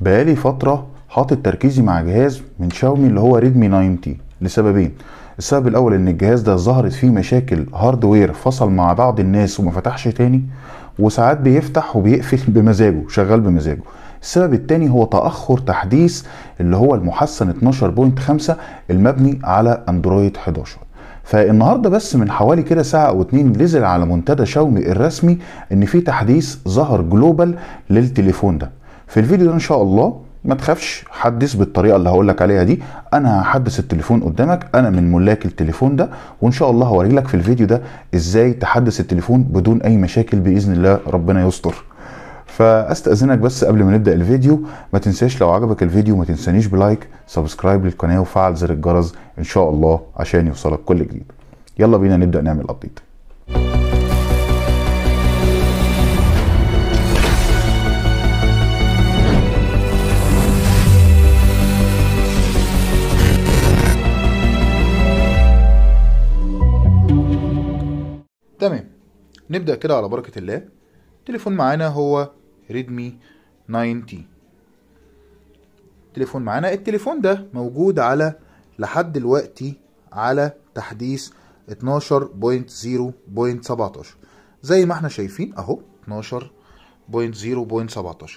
بقالي فترة حاطط تركيزي مع جهاز من شاومي اللي هو ريدمي 9 تي لسببين السبب الاول ان الجهاز ده ظهرت فيه مشاكل هاردوير فصل مع بعض الناس وما فتحش تاني وساعات بيفتح وبيقفل بمزاجه شغال بمزاجه السبب التاني هو تأخر تحديث اللي هو المحسن 12.5 المبني على اندرويد 11 فالنهارده بس من حوالي كده ساعه او اتنين نزل على منتدى شاومي الرسمي ان في تحديث ظهر جلوبال للتليفون ده في الفيديو ده ان شاء الله ما تخافش حدث بالطريقه اللي هقول لك عليها دي انا هحدث التليفون قدامك انا من ملاك التليفون ده وان شاء الله هوري لك في الفيديو ده ازاي تحدث التليفون بدون اي مشاكل باذن الله ربنا يستر فاستاذنك بس قبل ما نبدا الفيديو ما تنساش لو عجبك الفيديو ما تنسانيش بلايك سبسكرايب للقناه وفعل زر الجرس ان شاء الله عشان يوصلك كل جديد يلا بينا نبدا نعمل ابديت نبدأ كده على بركة الله التليفون معانا هو ريدمي 9 t التليفون معانا التليفون ده موجود على لحد دلوقتي على تحديث 12.0.17 زي ما احنا شايفين اهو 12.0.17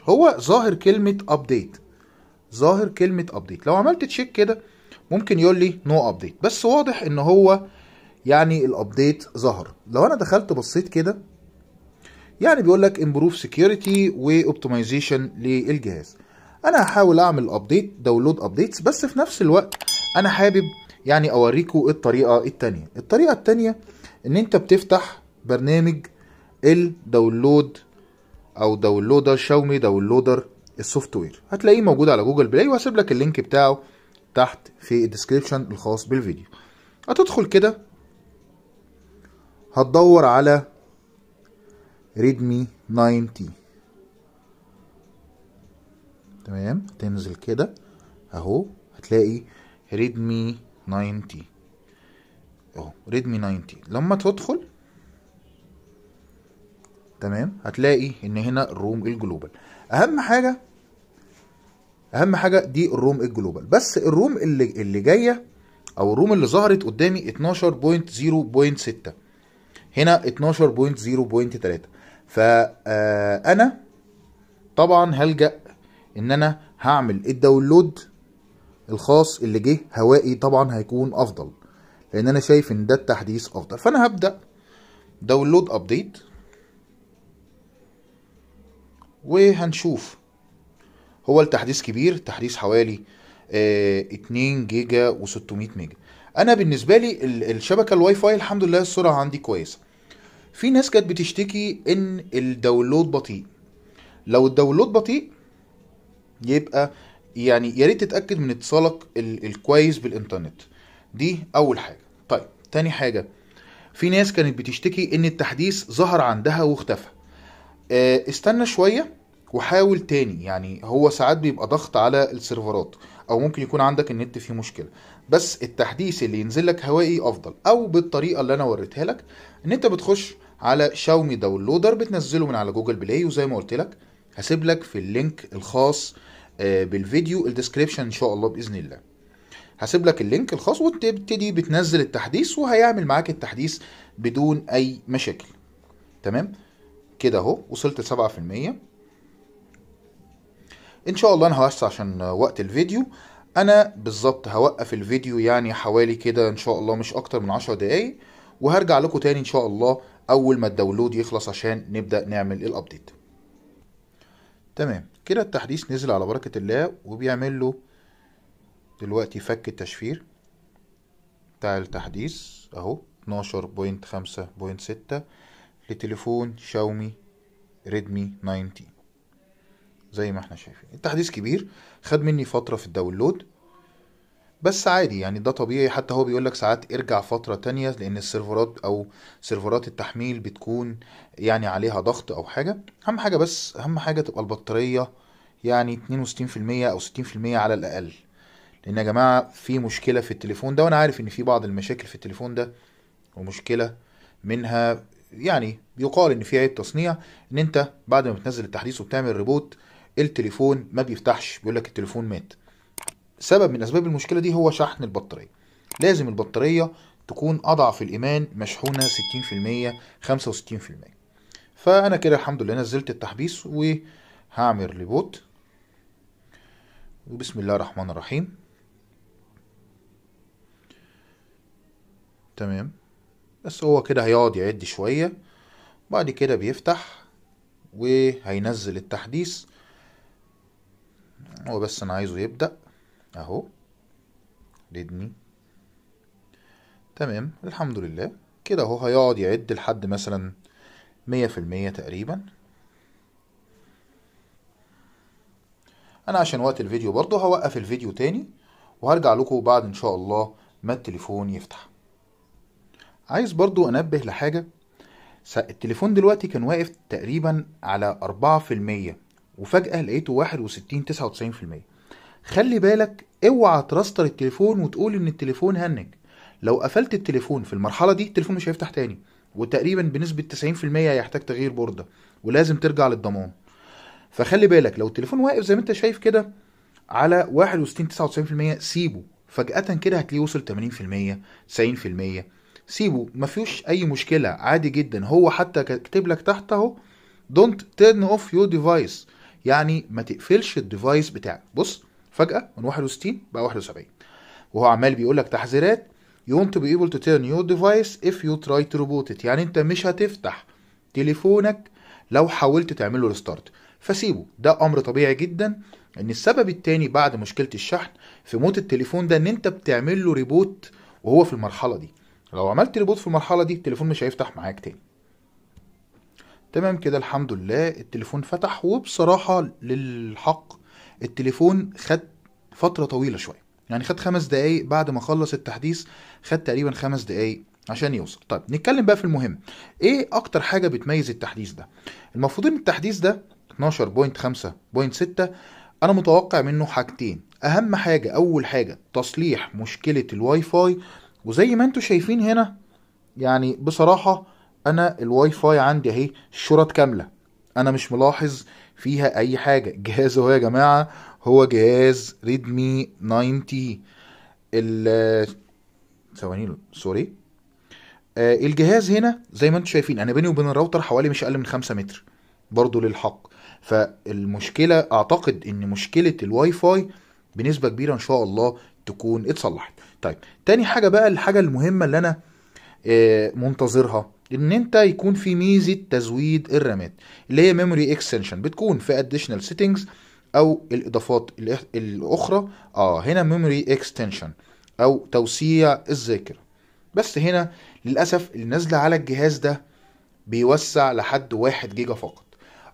هو ظاهر كلمة ابديت ظاهر كلمة ابديت لو عملت تشيك كده ممكن يقول لي نو no ابديت بس واضح ان هو يعني الابديت ظهر لو انا دخلت بصيت كده يعني بيقول لك امبروف سكيورتي واوبتمايزيشن للجهاز انا هحاول اعمل ابديت داونلود ابديتس بس في نفس الوقت انا حابب يعني اوريكم الطريقه الثانيه الطريقه الثانيه ان انت بتفتح برنامج الداونلود او داونلودر شاومي داونلودر السوفت وير هتلاقيه موجود على جوجل بلاي وهسيب لك اللينك بتاعه تحت في الديسكريبشن الخاص بالفيديو هتدخل كده هتدور على ريدمي 9 تمام تنزل كده اهو هتلاقي ريدمي 9 اهو ريدمي 9 لما تدخل تمام هتلاقي ان هنا الروم الجلوبال اهم حاجه اهم حاجه دي الروم الجلوبال بس الروم اللي اللي جايه او الروم اللي ظهرت قدامي 12.0.6 هنا 12.0.3 فانا آه، طبعا هلجا ان انا هعمل الداونلود الخاص اللي جه هوائي طبعا هيكون افضل لان انا شايف ان ده التحديث افضل فانا هبدا داونلود ابديت وهنشوف هو التحديث كبير تحديث حوالي 2 آه، جيجا و600 ميجا انا بالنسبه لي الشبكه الواي فاي الحمد لله السرعه عندي كويسه في ناس كانت بتشتكي ان الداونلود بطيء لو الداونلود بطيء يبقى يعني يا ريت تتاكد من اتصالك الكويس بالانترنت دي اول حاجه طيب تاني حاجه في ناس كانت بتشتكي ان التحديث ظهر عندها واختفى آه، استنى شويه وحاول تاني يعني هو ساعات بيبقى ضغط على السيرفرات او ممكن يكون عندك النت فيه مشكله بس التحديث اللي ينزل لك هوائي افضل او بالطريقه اللي انا وريتها لك ان انت بتخش على شاومي داونلودر بتنزله من على جوجل بلاي وزي ما قلت لك هسيب لك في اللينك الخاص آه، بالفيديو الديسكريبشن ان شاء الله باذن الله هسيب لك اللينك الخاص وتبتدي بتنزل التحديث وهيعمل معاك التحديث بدون اي مشاكل تمام كده اهو وصلت 7% ان شاء الله انا هوسع عشان وقت الفيديو انا بالظبط هوقف الفيديو يعني حوالي كده ان شاء الله مش اكتر من عشر دقايق وهرجع لكم تاني ان شاء الله اول ما الداونلود يخلص عشان نبدا نعمل الابديت تمام كده التحديث نزل على بركه الله وبيعمل له دلوقتي فك التشفير بتاع التحديث اهو 12.5.6 لتليفون شاومي ريدمي 19 زي ما احنا شايفين التحديث كبير خد مني فتره في الداونلود بس عادي يعني ده طبيعي حتى هو بيقول لك ساعات ارجع فترة تانية لأن السيرفرات أو سيرفرات التحميل بتكون يعني عليها ضغط أو حاجة أهم حاجة بس أهم حاجة تبقى البطارية يعني 62% أو 60% على الأقل لأن يا جماعة في مشكلة في التليفون ده وأنا عارف إن في بعض المشاكل في التليفون ده ومشكلة منها يعني يقال إن في عيب تصنيع إن أنت بعد ما بتنزل التحديث وبتعمل ريبوت التليفون ما بيفتحش بيقول لك التليفون مات سبب من اسباب المشكله دي هو شحن البطاريه لازم البطاريه تكون اضعف الايمان مشحونه 60% 65% فانا كده الحمد لله نزلت التحبيس وهعمل ريبوت وبسم الله الرحمن الرحيم تمام بس هو كده هيقعد يعد شويه بعد كده بيفتح وهينزل التحديث هو بس انا عايزه يبدأ اهو ريدمي تمام الحمد لله كده اهو هيقعد يعد لحد مثلا مية في المية تقريبا انا عشان وقت الفيديو برضه هوقف الفيديو تاني وهرجع لكم بعد ان شاء الله ما التليفون يفتح عايز برضو انبه لحاجة التليفون دلوقتي كان واقف تقريبا على أربعة في المية وفجأة لقيته 61 99% خلي بالك اوعى ترستر التليفون وتقول ان التليفون هنج لو قفلت التليفون في المرحلة دي التليفون مش هيفتح تاني وتقريبا بنسبة 90% هيحتاج تغيير بوردة ولازم ترجع للضمان فخلي بالك لو التليفون واقف زي ما انت شايف كده على 61 99% سيبه فجأة كده هتلاقيه وصل 80% 90% سيبه ما فيهوش اي مشكلة عادي جدا هو حتى كاتب لك تحت اهو don't turn off your device يعني ما تقفلش الديفايس بتاعك بص فجاه من 61 بقى 71 وهو عمال بيقول لك تحذيرات you want to be able to turn your device if you try to reboot it يعني انت مش هتفتح تليفونك لو حاولت تعمله ريستارت فسيبه ده امر طبيعي جدا ان السبب التاني بعد مشكله الشحن في موت التليفون ده ان انت بتعمل له ريبوت وهو في المرحله دي لو عملت ريبوت في المرحله دي التليفون مش هيفتح معاك تاني تمام كده الحمد لله التليفون فتح وبصراحة للحق التليفون خد فترة طويلة شوية يعني خد خمس دقايق بعد ما خلص التحديث خد تقريبا خمس دقايق عشان يوصل طيب نتكلم بقى في المهم ايه اكتر حاجة بتميز التحديث ده المفروض ان التحديث ده 12.5.6 انا متوقع منه حاجتين اهم حاجة اول حاجة تصليح مشكلة الواي فاي وزي ما انتم شايفين هنا يعني بصراحة انا الواي فاي عندي اهي الشرط كامله انا مش ملاحظ فيها اي حاجه جهاز اهو يا جماعه هو جهاز ريدمي 90 ال ثواني سوري آه الجهاز هنا زي ما انتم شايفين انا بيني وبين الراوتر حوالي مش اقل من 5 متر برضه للحق فالمشكله اعتقد ان مشكله الواي فاي بنسبه كبيره ان شاء الله تكون اتصلحت طيب تاني حاجه بقى الحاجه المهمه اللي انا آه، منتظرها ان انت يكون في ميزه تزويد الرامات اللي هي ميموري اكستنشن بتكون في اديشنال سيتنجز او الاضافات الاخرى اه هنا ميموري اكستنشن او توسيع الذاكره بس هنا للاسف اللي نازله على الجهاز ده بيوسع لحد 1 جيجا فقط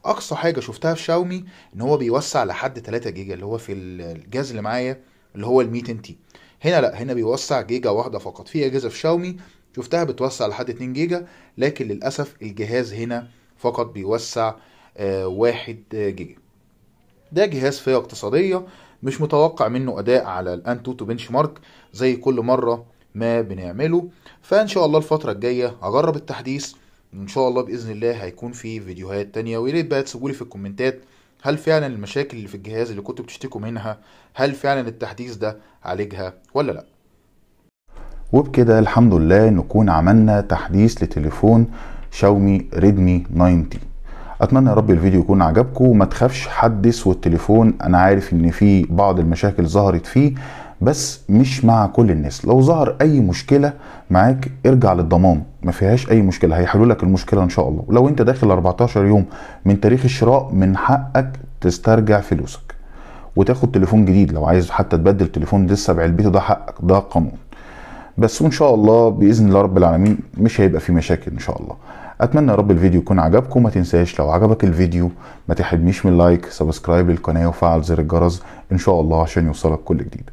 اقصى حاجه شفتها في شاومي ان هو بيوسع لحد 3 جيجا اللي هو في الجهاز اللي معايا اللي هو ال 200 تي هنا لا هنا بيوسع جيجا واحده فقط في اجهزه في شاومي شفتها بتوسع لحد 2 جيجا لكن للأسف الجهاز هنا فقط بيوسع آه، واحد جيجا ده جهاز فئة اقتصادية مش متوقع منه أداء على الآن توتو بنش مارك زي كل مرة ما بنعمله فإن شاء الله الفترة الجاية هجرب التحديث وإن شاء الله بإذن الله هيكون في فيديوهات تانية ويا ريت بقى تسيبولي في الكومنتات هل فعلا المشاكل اللي في الجهاز اللي كنتوا بتشتكوا منها هل فعلا التحديث ده عالجها ولا لأ وبكده الحمد لله نكون عملنا تحديث لتليفون شاومي ريدمي 90 اتمنى يا رب الفيديو يكون عجبكم وما تخافش حدث والتليفون انا عارف ان في بعض المشاكل ظهرت فيه بس مش مع كل الناس لو ظهر اي مشكله معاك ارجع للضمان ما فيهاش اي مشكله هيحلوا لك المشكله ان شاء الله ولو انت داخل 14 يوم من تاريخ الشراء من حقك تسترجع فلوسك وتاخد تليفون جديد لو عايز حتى تبدل تليفون لسه بعلبته ده حقك ده قانون بس وان شاء الله باذن الله رب العالمين مش هيبقى في مشاكل ان شاء الله اتمنى يا رب الفيديو يكون عجبكم ما تنساش لو عجبك الفيديو ما تحرمنيش من لايك سبسكرايب للقناه وفعل زر الجرس ان شاء الله عشان يوصلك كل جديد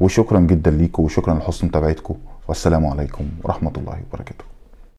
وشكرا جدا ليكم وشكرا لحسن متابعتكم والسلام عليكم ورحمه الله وبركاته